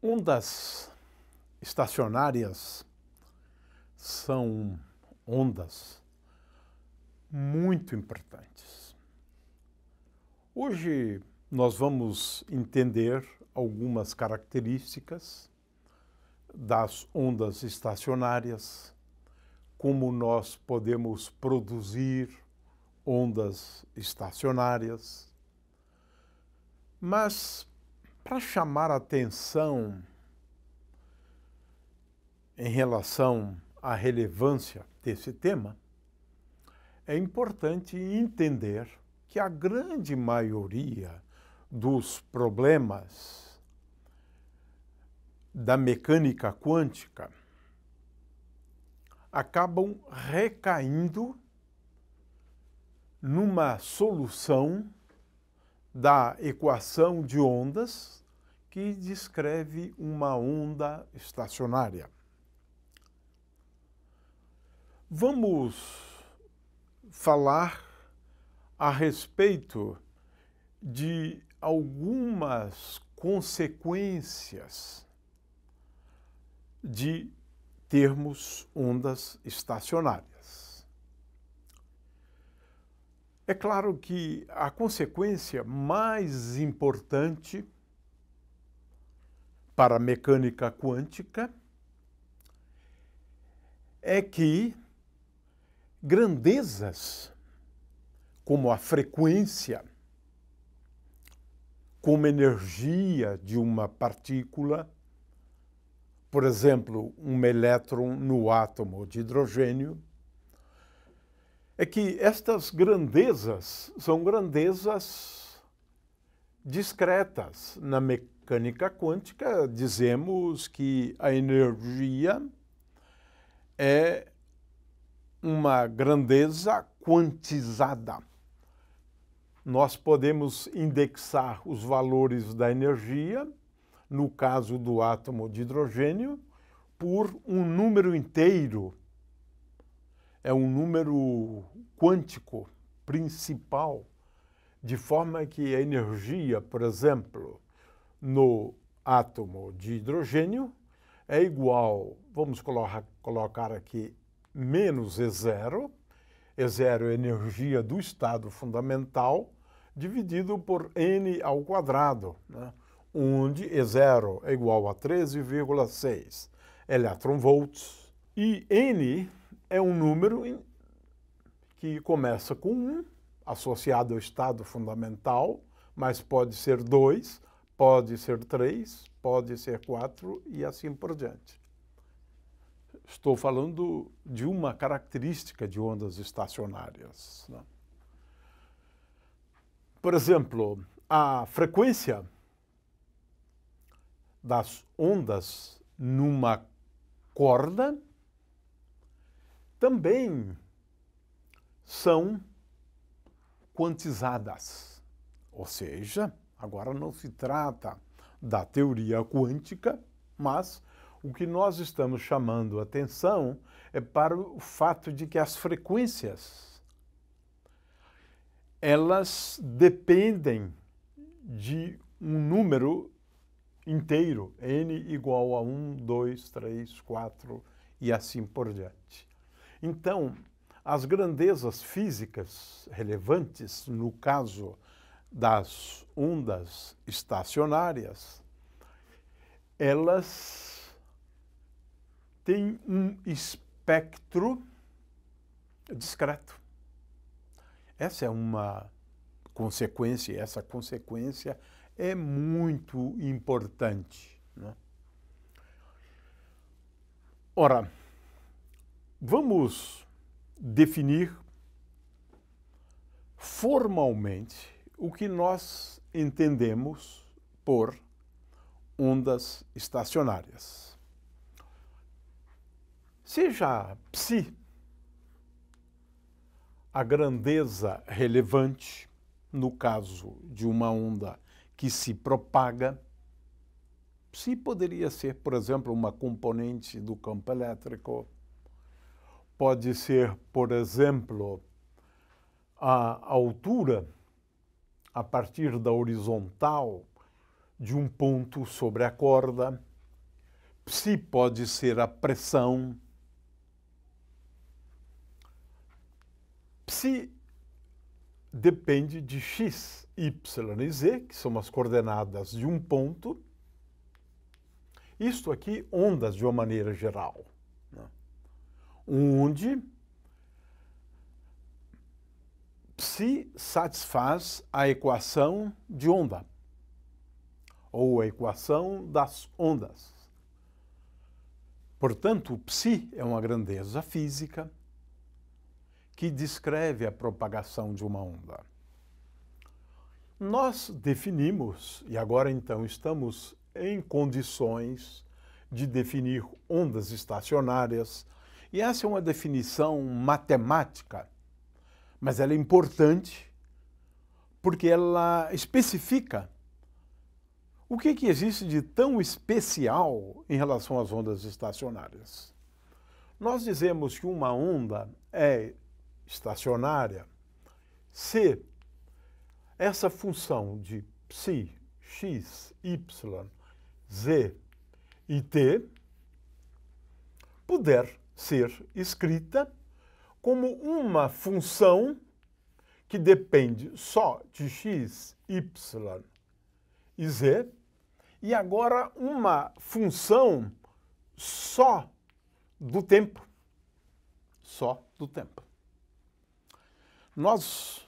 Ondas estacionárias são ondas muito importantes. Hoje nós vamos entender algumas características das ondas estacionárias, como nós podemos produzir ondas estacionárias. Mas, para chamar atenção em relação à relevância desse tema, é importante entender que a grande maioria dos problemas da mecânica quântica acabam recaindo numa solução da equação de ondas que descreve uma onda estacionária. Vamos falar a respeito de algumas consequências de termos ondas estacionárias. É claro que a consequência mais importante para a mecânica quântica é que grandezas como a frequência, como energia de uma partícula por exemplo, um elétron no átomo de hidrogênio, é que estas grandezas são grandezas discretas. Na mecânica quântica, dizemos que a energia é uma grandeza quantizada. Nós podemos indexar os valores da energia no caso do átomo de hidrogênio, por um número inteiro. É um número quântico principal, de forma que a energia, por exemplo, no átomo de hidrogênio é igual, vamos colocar aqui, menos E0. E0 é a energia do estado fundamental, dividido por N ao quadrado. Né? onde E0 é igual a 13,6 electronvolts e N é um número que começa com 1, associado ao estado fundamental, mas pode ser 2, pode ser 3, pode ser 4 e assim por diante. Estou falando de uma característica de ondas estacionárias. Né? Por exemplo, a frequência das ondas numa corda também são quantizadas. Ou seja, agora não se trata da teoria quântica, mas o que nós estamos chamando atenção é para o fato de que as frequências elas dependem de um número inteiro, n igual a 1, 2, 3, 4 e assim por diante. Então, as grandezas físicas relevantes, no caso das ondas estacionárias, elas têm um espectro discreto. Essa é uma consequência, essa consequência é muito importante. Né? Ora, vamos definir formalmente o que nós entendemos por ondas estacionárias. Seja psi a grandeza relevante no caso de uma onda que se propaga, se poderia ser, por exemplo, uma componente do campo elétrico, pode ser, por exemplo, a altura a partir da horizontal de um ponto sobre a corda, se pode ser a pressão. se depende de x, y e z, que são as coordenadas de um ponto, isto aqui, ondas de uma maneira geral, né? onde se satisfaz a equação de onda, ou a equação das ondas. Portanto, o psi é uma grandeza física que descreve a propagação de uma onda. Nós definimos, e agora então estamos em condições de definir ondas estacionárias, e essa é uma definição matemática, mas ela é importante porque ela especifica o que, que existe de tão especial em relação às ondas estacionárias. Nós dizemos que uma onda é estacionária se essa função de psi, x, y, z e t puder ser escrita como uma função que depende só de x, y e z, e agora uma função só do tempo. Só do tempo. Nós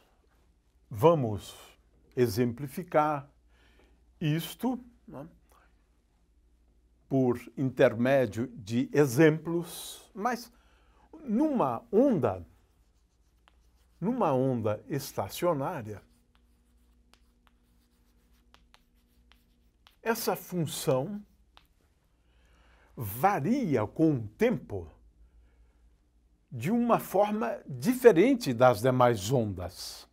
Vamos exemplificar isto né, por intermédio de exemplos, mas numa onda, numa onda estacionária, essa função varia com o tempo de uma forma diferente das demais ondas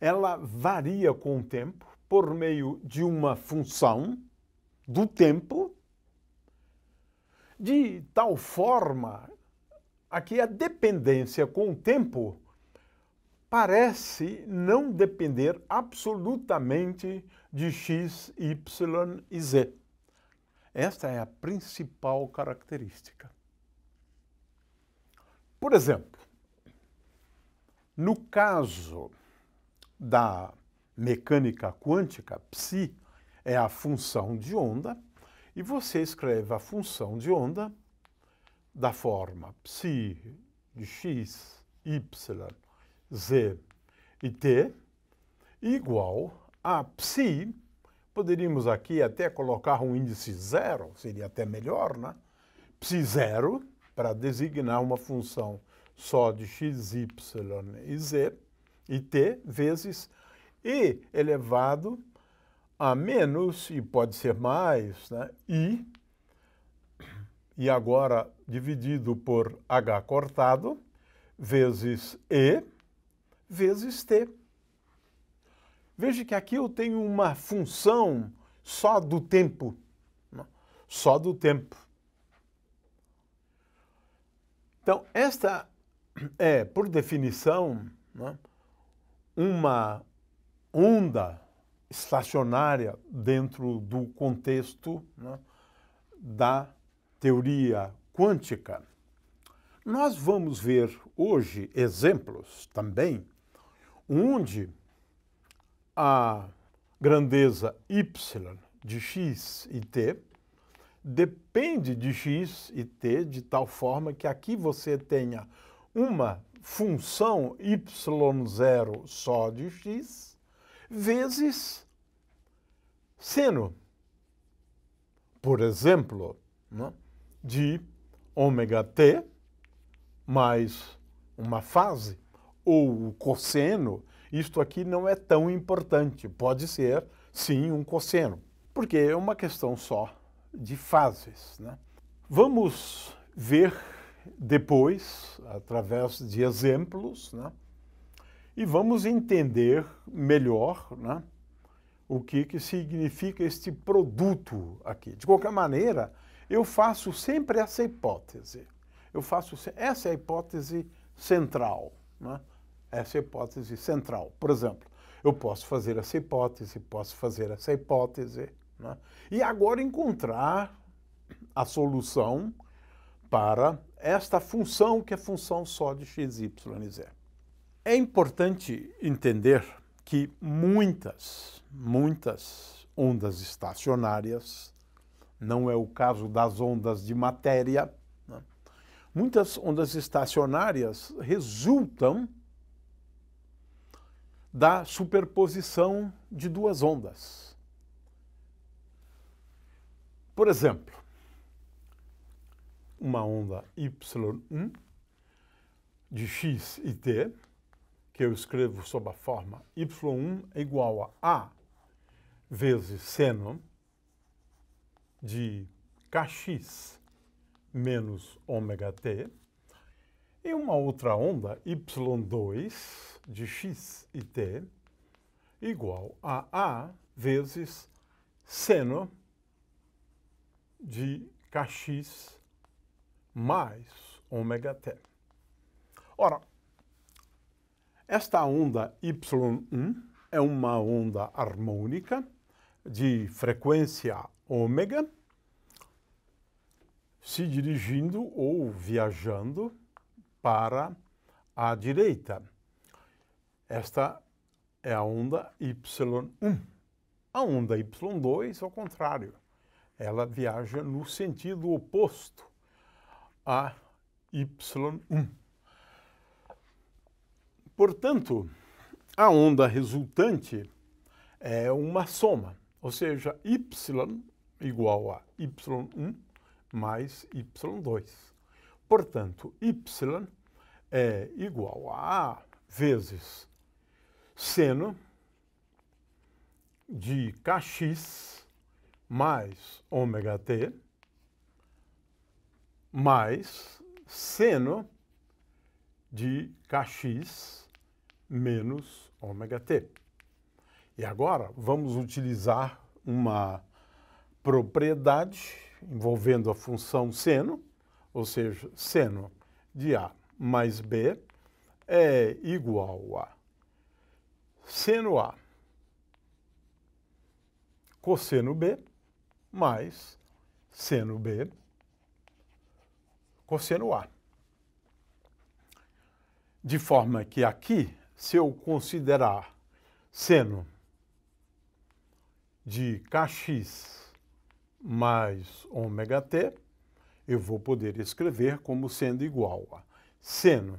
ela varia com o tempo por meio de uma função do tempo, de tal forma a que a dependência com o tempo parece não depender absolutamente de x, y e z. Esta é a principal característica. Por exemplo, no caso da mecânica quântica, psi, é a função de onda, e você escreve a função de onda da forma psi de x, y, z e t igual a psi, poderíamos aqui até colocar um índice zero, seria até melhor, né? Psi zero, para designar uma função só de x, y e z, t vezes E elevado a menos, e pode ser mais, né? I, e agora dividido por H cortado, vezes E, vezes T. Veja que aqui eu tenho uma função só do tempo, né, só do tempo. Então, esta é, por definição, né? uma onda estacionária dentro do contexto né, da teoria quântica. Nós vamos ver hoje exemplos também onde a grandeza y de x e t depende de x e t de tal forma que aqui você tenha uma função y0 só de x vezes seno, por exemplo, né, de ômega t mais uma fase, ou o cosseno, isto aqui não é tão importante, pode ser sim um cosseno, porque é uma questão só de fases. Né? Vamos ver depois, através de exemplos, né? e vamos entender melhor né? o que, que significa este produto aqui. De qualquer maneira, eu faço sempre essa hipótese. Eu faço essa é a hipótese central. Né? Essa é a hipótese central. Por exemplo, eu posso fazer essa hipótese, posso fazer essa hipótese. Né? E agora encontrar a solução para esta função que é função só de x, y e z. É importante entender que muitas, muitas ondas estacionárias, não é o caso das ondas de matéria, né? muitas ondas estacionárias resultam da superposição de duas ondas. Por exemplo, uma onda Y1 de x e t, que eu escrevo sob a forma y1 é igual a a vezes seno de kx menos ômega t, e uma outra onda, y2 de x e t, igual a a vezes seno de kx mais ômega T. Ora, esta onda Y1 é uma onda harmônica de frequência ômega se dirigindo ou viajando para a direita. Esta é a onda Y1. A onda Y2, ao contrário, ela viaja no sentido oposto a, Y, 1 Portanto, a onda resultante é uma soma, ou seja, Y igual a Y1 mais Y2. Portanto, Y é igual a A vezes seno de kx mais ωt, mais seno de kx menos ômega t. E agora vamos utilizar uma propriedade envolvendo a função seno, ou seja, seno de A mais B é igual a seno A cosseno B mais seno B cosseno A. De forma que aqui, se eu considerar seno de kx mais ômega t, eu vou poder escrever como sendo igual a seno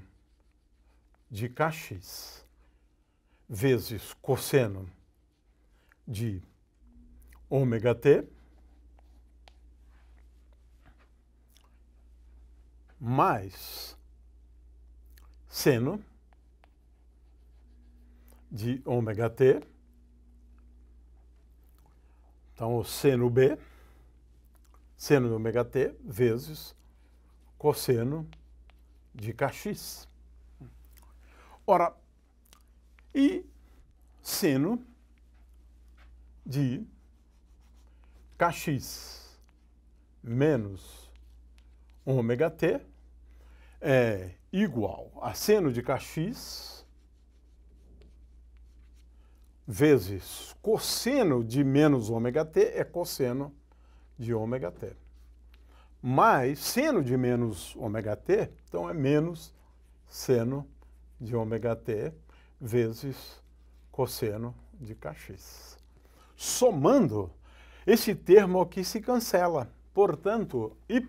de kx vezes cosseno de ômega t, mais seno de ômega t. Então, o seno B, seno de ômega t, vezes cosseno de kx. Ora, e seno de kx menos ômega t é igual a seno de kx vezes cosseno de menos ômega t é cosseno de ômega t. Mais seno de menos ômega t, então é menos seno de ômega t vezes cosseno de kx. Somando, esse termo aqui se cancela. Portanto, y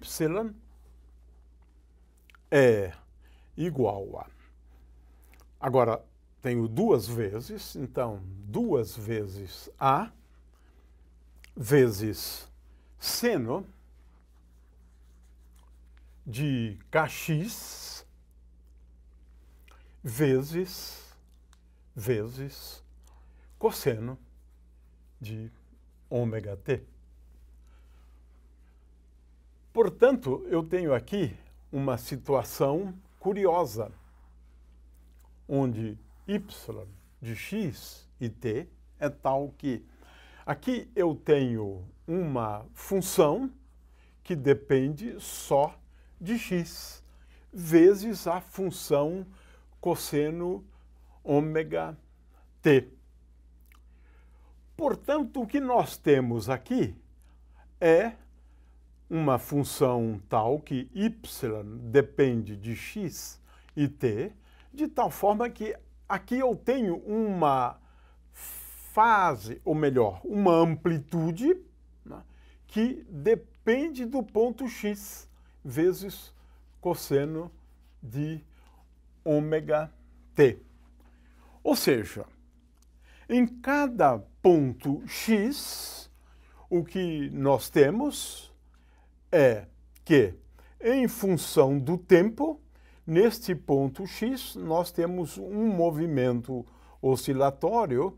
é igual a. Agora, tenho duas vezes, então, duas vezes A vezes seno de kx vezes vezes cosseno de ômega t. Portanto, eu tenho aqui uma situação curiosa, onde y de x e t é tal que aqui eu tenho uma função que depende só de x, vezes a função cosseno ômega t. Portanto, o que nós temos aqui é uma função tal que y depende de x e t, de tal forma que aqui eu tenho uma fase, ou melhor, uma amplitude né, que depende do ponto x vezes cosseno de ômega t. Ou seja, em cada ponto x, o que nós temos é que, em função do tempo, neste ponto X, nós temos um movimento oscilatório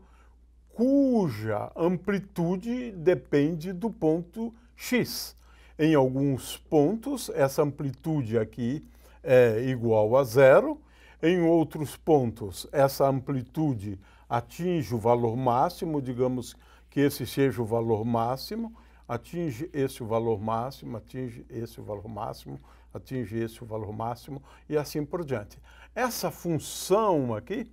cuja amplitude depende do ponto X. Em alguns pontos, essa amplitude aqui é igual a zero, em outros pontos, essa amplitude atinge o valor máximo, digamos que esse seja o valor máximo, atinge esse o valor máximo, atinge esse o valor máximo, atinge esse o valor máximo e assim por diante. Essa função aqui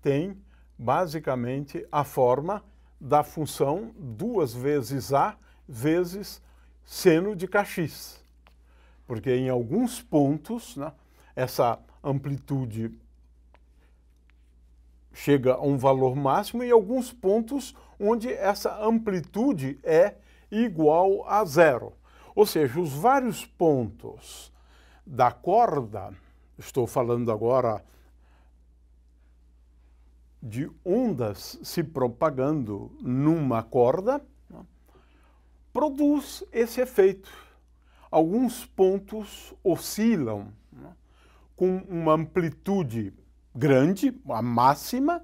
tem basicamente a forma da função duas vezes a vezes seno de kx. Porque em alguns pontos, né, essa amplitude chega a um valor máximo e alguns pontos onde essa amplitude é igual a zero. Ou seja, os vários pontos da corda, estou falando agora de ondas se propagando numa corda, produz esse efeito. Alguns pontos oscilam com uma amplitude grande, a máxima,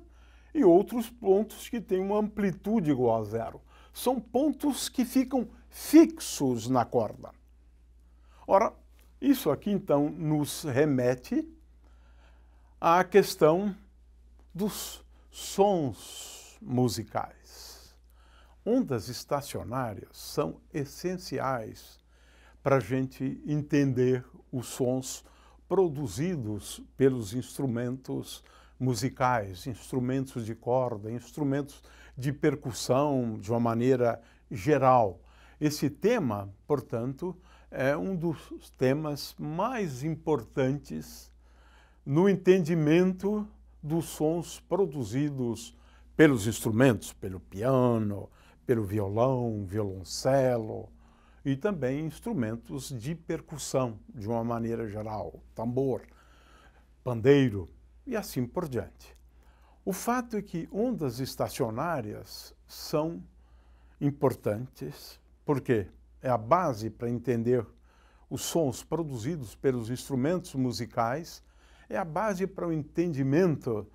e outros pontos que têm uma amplitude igual a zero são pontos que ficam fixos na corda. Ora, isso aqui então nos remete à questão dos sons musicais. Ondas estacionárias são essenciais para a gente entender os sons produzidos pelos instrumentos musicais, instrumentos de corda, instrumentos de percussão de uma maneira geral. Esse tema, portanto, é um dos temas mais importantes no entendimento dos sons produzidos pelos instrumentos, pelo piano, pelo violão, violoncelo e também instrumentos de percussão, de uma maneira geral, tambor, pandeiro e assim por diante. O fato é que ondas estacionárias são importantes, porque é a base para entender os sons produzidos pelos instrumentos musicais, é a base para o entendimento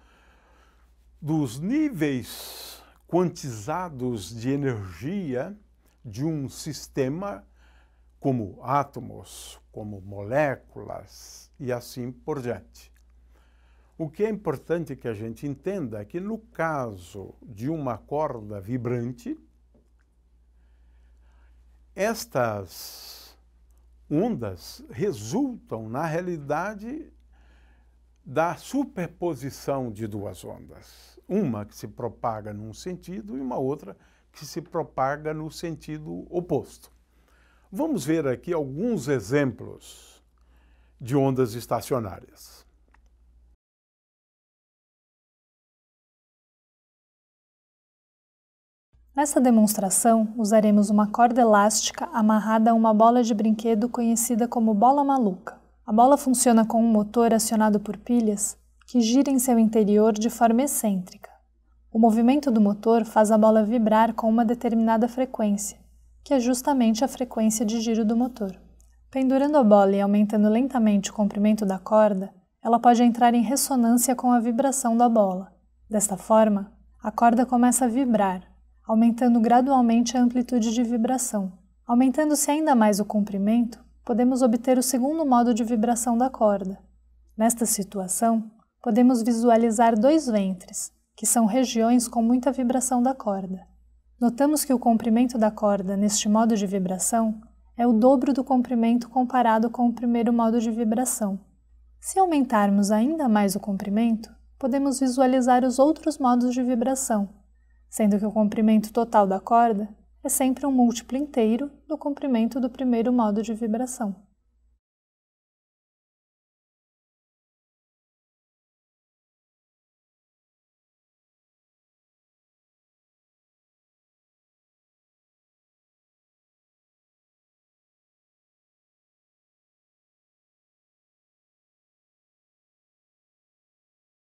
dos níveis quantizados de energia de um sistema como átomos, como moléculas e assim por diante. O que é importante que a gente entenda é que no caso de uma corda vibrante, estas ondas resultam, na realidade, da superposição de duas ondas. Uma que se propaga num sentido e uma outra que se propaga no sentido oposto. Vamos ver aqui alguns exemplos de ondas estacionárias. Nessa demonstração, usaremos uma corda elástica amarrada a uma bola de brinquedo conhecida como bola maluca. A bola funciona com um motor acionado por pilhas que gira em seu interior de forma excêntrica. O movimento do motor faz a bola vibrar com uma determinada frequência, que é justamente a frequência de giro do motor. Pendurando a bola e aumentando lentamente o comprimento da corda, ela pode entrar em ressonância com a vibração da bola. Desta forma, a corda começa a vibrar, aumentando gradualmente a amplitude de vibração. Aumentando-se ainda mais o comprimento, podemos obter o segundo modo de vibração da corda. Nesta situação, podemos visualizar dois ventres, que são regiões com muita vibração da corda. Notamos que o comprimento da corda neste modo de vibração é o dobro do comprimento comparado com o primeiro modo de vibração. Se aumentarmos ainda mais o comprimento, podemos visualizar os outros modos de vibração, sendo que o comprimento total da corda é sempre um múltiplo inteiro do comprimento do primeiro modo de vibração.